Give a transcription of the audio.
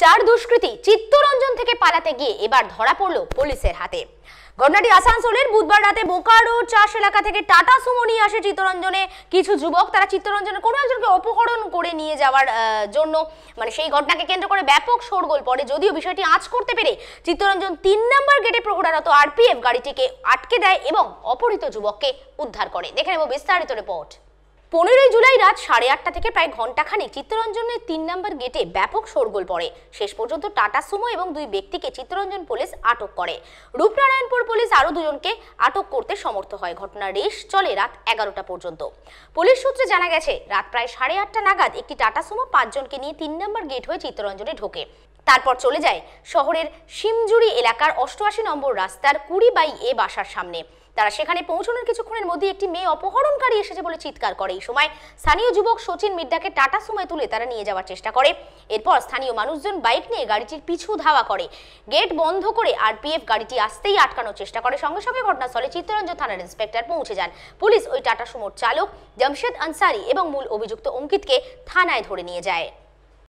চার দুষ্কৃতী চিত্তরঞ্জন থেকে পালাতে গিয়ে এবার ধরা পড়ল পুলিশের হাতে ঘটনাটি আসানসোলের বুধবার রাতে বোকারো চাষ এলাকা থেকে টাটা সুমো নিয়ে আসে চিত্তরঞ্জনে কিছু যুবক তারা চিত্তরঞ্জনে কোনো একজনকে অপহরণ করে নিয়ে যাওয়ার জন্য মানে সেই ঘটনাকে কেন্দ্র করে ব্যাপক শোরগোল পড়ে যদিও বিষয়টি আঁচ করতে পেরে চিত্তরঞ্জন তিন নম্বর গেটে প্রহরারত আরপিএফ গাড়িটিকে আটকে দেয় এবং অপহৃত যুবককে উদ্ধার করে দেখে নেব বিস্তারিত রিপোর্ট পনেরোই জুলাই রাত সাড়ে আটটা থেকে প্রায় ঘণ্টাখানেক চিত্তরঞ্জনের তিন নম্বর গেটে ব্যাপক শোরগোল পড়ে শেষ পর্যন্ত টাটা সুমো এবং দুই ব্যক্তিকে চিত্তরঞ্জন পুলিশ আটক করে রূপনারায়ণপুর পুলিশ আরও দুজনকে আটক করতে সমর্থ হয় ঘটনার রেশ চলে রাত এগারোটা পর্যন্ত পুলিশ সূত্রে জানা গেছে রাত প্রায় সাড়ে আটটা নাগাদ একটি টাটা সুমো পাঁচজনকে নিয়ে তিন নম্বর গেট হয়ে চিত্তরঞ্জনে ঢোকে তারপর চলে যায় শহরের শিমজুড়ি এলাকার অষ্টআশি নম্বর রাস্তার কুড়ি বাই এ বাসার সামনে তারা সেখানে পৌঁছানোর কিছুক্ষণের মধ্যে একটি মেয়ে অপহরণকারী এসেছে বলে চিৎকার করে এই সময় স্থানীয় যুবক সচিন মিড্ডাকে টাটা সময় তুলে তারা নিয়ে যাওয়ার চেষ্টা করে এরপর স্থানীয় মানুষজন বাইক নিয়ে গাড়িটির পিছু ধাওয়া করে গেট বন্ধ করে আরপিএফ গাড়িটি আসতেই আটকানোর চেষ্টা করে সঙ্গে সঙ্গে ঘটনাস্থলে চিত্তরঞ্জন থানার ইন্সপেক্টর পৌঁছে যান পুলিশ ওই টাটা সুমোর চালক জামশেদ আনসারি এবং মূল অভিযুক্ত অঙ্কিতকে থানায় ধরে নিয়ে যায়